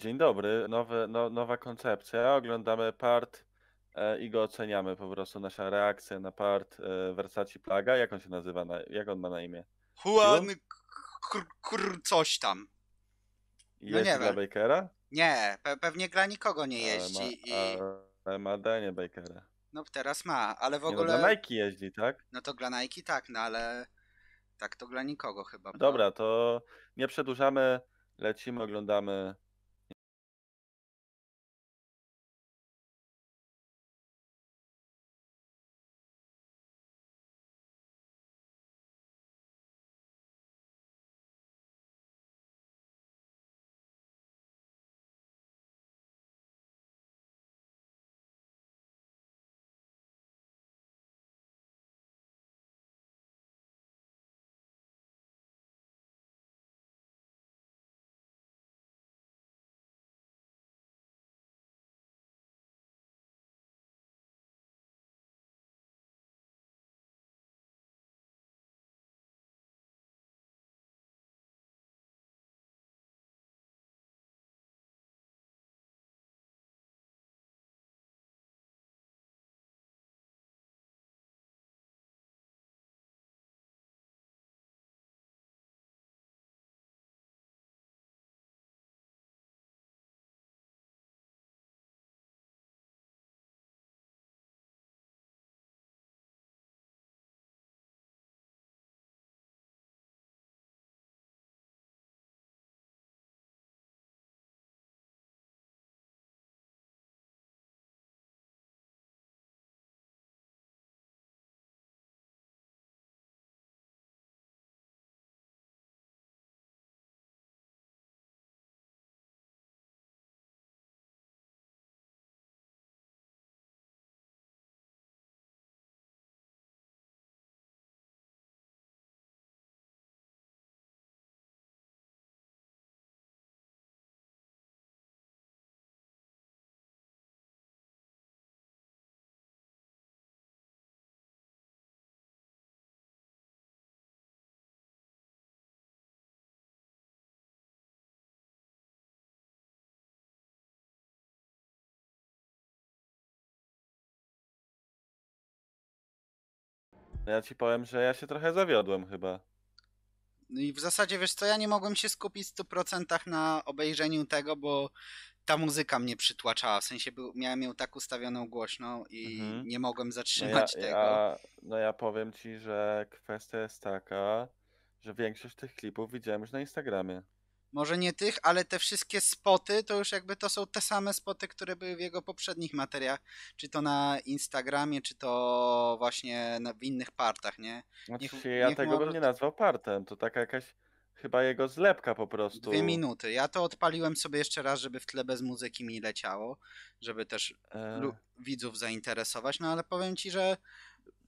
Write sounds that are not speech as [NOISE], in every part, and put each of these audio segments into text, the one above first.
Dzień dobry, no, nowa koncepcja. Oglądamy part e, i go oceniamy po prostu. Nasza reakcja na part e, Versace Plaga. Jak on się nazywa? Na, jak on ma na imię? Juan kr, coś tam. No nie dla wiem. Bakera? Nie, pe pewnie gra nikogo nie e, jeździ. Ale ma, i... E, ma Danie Bakera. No teraz ma, ale w ogóle... Nie, no, dla Nike jeździ, tak? No to dla Nike tak, no ale tak to dla nikogo chyba. Dobra, to nie przedłużamy, lecimy, oglądamy Ja ci powiem, że ja się trochę zawiodłem chyba. No i w zasadzie wiesz co, ja nie mogłem się skupić w 100% na obejrzeniu tego, bo ta muzyka mnie przytłaczała, w sensie był, miałem ją tak ustawioną głośno i mhm. nie mogłem zatrzymać no ja, tego. Ja, no ja powiem ci, że kwestia jest taka, że większość tych klipów widziałem już na Instagramie może nie tych, ale te wszystkie spoty to już jakby to są te same spoty, które były w jego poprzednich materiach, czy to na Instagramie, czy to właśnie na, w innych partach, nie? Znaczy, ja tego bym nie nazwał partem, to taka jakaś chyba jego zlepka po prostu. Dwie minuty. Ja to odpaliłem sobie jeszcze raz, żeby w tle bez muzyki mi leciało, żeby też e... widzów zainteresować, no ale powiem ci, że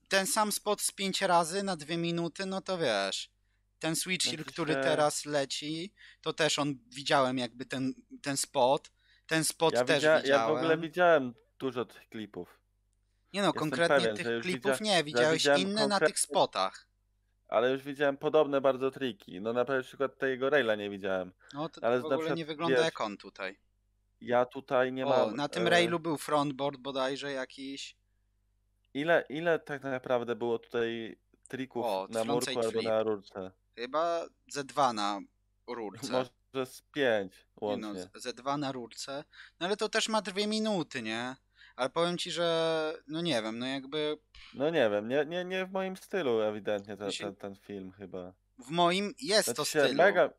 ten sam spot z pięć razy na dwie minuty, no to wiesz ten Switch Hill, który teraz leci, to też on widziałem jakby ten, ten spot. Ten spot ja też widzia, widziałem. Ja w ogóle widziałem dużo tych klipów. Nie no, Jestem konkretnie pewien, tych klipów widzia, nie, widziałeś ja inne na tych spotach. Ale już widziałem podobne bardzo triki. No na przykład tego Raila nie widziałem. No to, ale to w ogóle znaczy, nie wygląda wiesz, jak on tutaj. Ja tutaj nie o, mam. Na tym e, Railu był frontboard bodajże jakiś. Ile, ile tak naprawdę było tutaj trików o, na murku albo na rurce? Chyba ze dwa na rurce. [LAUGHS] Może z pięć łącznie. Nie no, ze dwa na rurce. No ale to też ma dwie minuty, nie? Ale powiem ci, że no nie wiem, no jakby... No nie wiem, nie, nie, nie w moim stylu ewidentnie ten, ten, ten film chyba. W moim jest znaczy to stylu. Mega,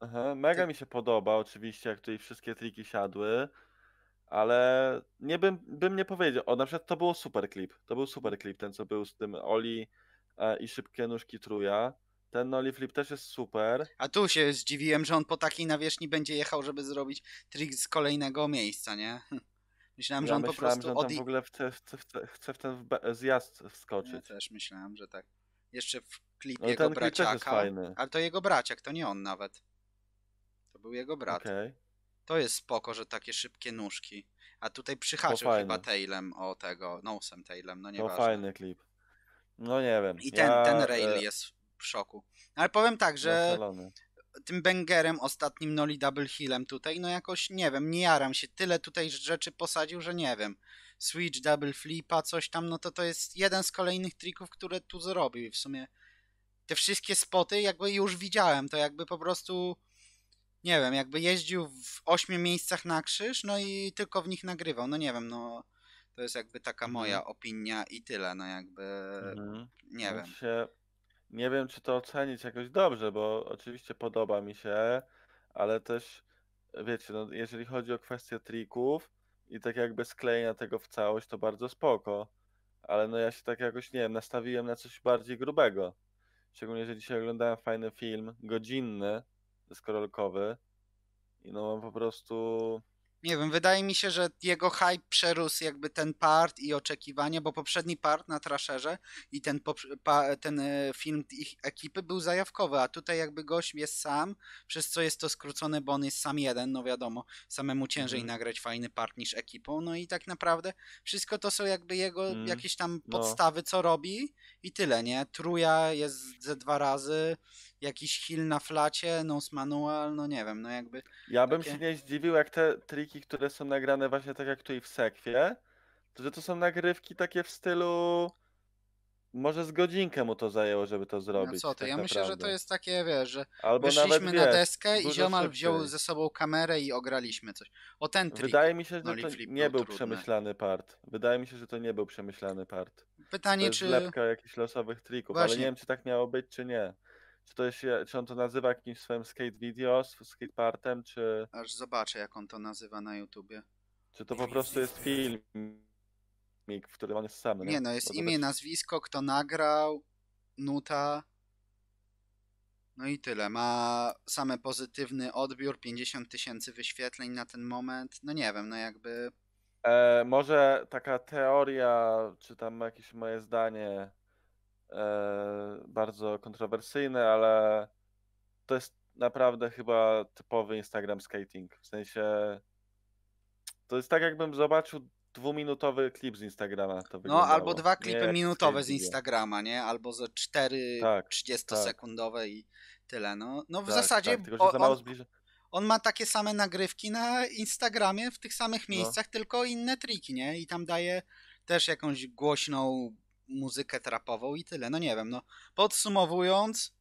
aha, mega Ty... mi się podoba oczywiście, jak tutaj wszystkie triki siadły ale nie bym, bym nie powiedział. O, na przykład to było super klip. To był super klip, ten co był z tym Oli E, i szybkie nóżki truja. Ten noli flip też jest super. A tu się zdziwiłem, że on po takiej nawierzchni będzie jechał, żeby zrobić trik z kolejnego miejsca, nie? [LAUGHS] Myślałem, ja że on myślałem, po prostu... Myślałem, że on tam od... w ogóle chce, chce, chce, chce w ten zjazd wskoczyć. Ja też myślałem, że tak. Jeszcze w klipie no, jego klip braciaka. Ale to jego braciak, to nie on nawet. To był jego brat. Okay. To jest spoko, że takie szybkie nóżki. A tutaj przyhaczył chyba tailem o tego, nosem tailem, no nieważne. To fajny klip. No nie wiem. I ten, ja, ten rail e... jest w szoku. Ale powiem tak, że tym Bengerem ostatnim, Noli Double Hillem tutaj, no jakoś nie wiem, nie jaram się. Tyle tutaj rzeczy posadził, że nie wiem. Switch, double flipa, coś tam, no to to jest jeden z kolejnych trików, które tu zrobił. I w sumie te wszystkie spoty jakby już widziałem, to jakby po prostu nie wiem, jakby jeździł w ośmiu miejscach na krzyż, no i tylko w nich nagrywał. No nie wiem, no to jest jakby taka mhm. moja opinia i tyle, no jakby mhm. nie wiem. Się, nie wiem, czy to ocenić jakoś dobrze, bo oczywiście podoba mi się, ale też wiecie, no, jeżeli chodzi o kwestię trików i tak jakby sklejenia tego w całość, to bardzo spoko. Ale no ja się tak jakoś, nie wiem, nastawiłem na coś bardziej grubego. Szczególnie, że dzisiaj oglądałem fajny film, godzinny, skorolkowy i no mam po prostu nie wiem, wydaje mi się, że jego hype przerósł jakby ten part i oczekiwania, bo poprzedni part na Trasherze i ten, pa, ten e, film ich ekipy był zajawkowy, a tutaj jakby gość jest sam, przez co jest to skrócone, bo on jest sam jeden, no wiadomo, samemu ciężej mm. nagrać fajny part niż ekipą, no i tak naprawdę wszystko to są jakby jego mm. jakieś tam no. podstawy, no. co robi i tyle, nie? Truja jest ze dwa razy, jakiś heal na flacie, nose manual, no nie wiem, no jakby... Ja bym takie... się nie zdziwił, jak te triki, które są nagrane właśnie tak jak tu i w sekwie, to że to są nagrywki takie w stylu... Może z godzinkę mu to zajęło, żeby to no zrobić. No co ty, tak ja naprawdę. myślę, że to jest takie, wiesz, że Albo wyszliśmy na deskę wiesz, i ziomal szybciej. wziął ze sobą kamerę i ograliśmy coś. O ten trik. Wydaje mi się, że no to nie był przemyślany part. Wydaje mi się, że to nie był przemyślany part. Pytanie, to jest czy... lepka jakichś losowych trików, Właśnie. ale nie wiem, czy tak miało być, czy nie czy, to się, czy on to nazywa jakimś swoim skate video, skatepartem, czy... Aż zobaczę, jak on to nazywa na YouTubie. Czy to po prostu jest filmik, w którym on jest sam, nie? nie no, jest to imię, to... nazwisko, kto nagrał, nuta, no i tyle. Ma same pozytywny odbiór, 50 tysięcy wyświetleń na ten moment. No nie wiem, no jakby. E, może taka teoria, czy tam jakieś moje zdanie, E, bardzo kontrowersyjne, ale to jest naprawdę chyba typowy Instagram skating. W sensie to jest tak, jakbym zobaczył dwuminutowy klip z Instagrama. no, albo dwa klipy nie, minutowe z Instagrama, nie? Albo ze cztery tak, 30-sekundowe tak. i tyle. No, no w tak, zasadzie. Tak, tylko, on, on, ma takie same nagrywki na Instagramie w tych samych no. miejscach, no. tylko inne triki, nie? I tam daje też jakąś głośną muzykę trapową i tyle. No nie wiem, no podsumowując,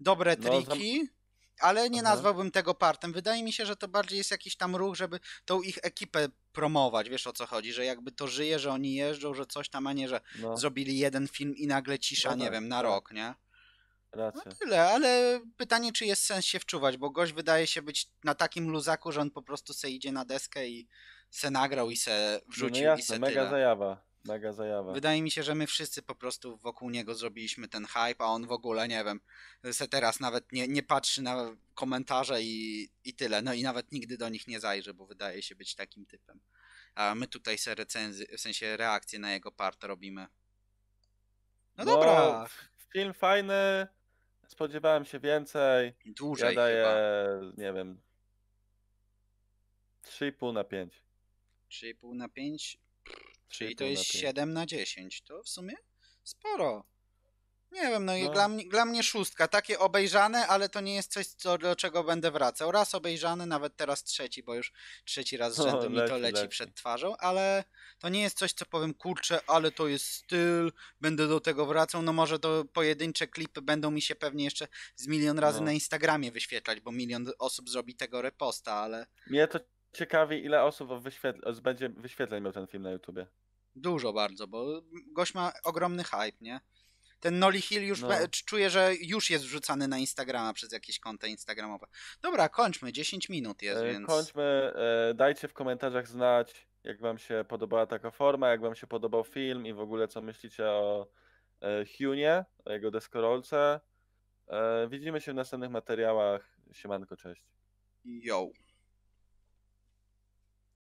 dobre no, triki, no, ale nie Aha. nazwałbym tego partem. Wydaje mi się, że to bardziej jest jakiś tam ruch, żeby tą ich ekipę promować, wiesz o co chodzi, że jakby to żyje, że oni jeżdżą, że coś tam, a nie, że no. zrobili jeden film i nagle cisza, no, nie tak, wiem, na tak. rok, nie? No tyle, ale pytanie, czy jest sens się wczuwać, bo gość wydaje się być na takim luzaku, że on po prostu se idzie na deskę i se nagrał i se no wrzucił no jasne, i se mega tyle. zajawa. Mega zajawa. Wydaje mi się, że my wszyscy po prostu wokół niego zrobiliśmy ten hype, a on w ogóle, nie wiem, se teraz nawet nie, nie patrzy na komentarze i, i tyle. No i nawet nigdy do nich nie zajrzy, bo wydaje się być takim typem. A my tutaj se recenzy, w sensie reakcje na jego part robimy. No, no dobra. Film fajny, spodziewałem się więcej. Dłużej ja daję, chyba. nie wiem, 3,5 na 5. 3,5 na 5? Czyli to jest 7 na 10. To w sumie sporo. Nie wiem, no, no. Dla, mnie, dla mnie szóstka. Takie obejrzane, ale to nie jest coś, co, do czego będę wracał. Raz obejrzany, nawet teraz trzeci, bo już trzeci raz z rzędu mi leci, to leci, leci, przed twarzą, ale to nie jest coś, co powiem, kurczę, ale to jest styl, będę do tego wracał. No może to pojedyncze klipy będą mi się pewnie jeszcze z milion razy no. na Instagramie wyświetlać, bo milion osób zrobi tego reposta, ale... Mnie to ciekawi, ile osób wyświetl będzie wyświetleń miał ten film na YouTubie. Dużo bardzo, bo gość ma ogromny hype, nie? Ten Noli Hill już no. czuję, że już jest wrzucany na Instagrama przez jakieś konta instagramowe. Dobra, kończmy, 10 minut jest, e, więc... Kończmy, e, dajcie w komentarzach znać, jak wam się podobała taka forma, jak wam się podobał film i w ogóle co myślicie o e, Hunie, o jego deskorolce. E, widzimy się w następnych materiałach. Siemanko, cześć. Yo.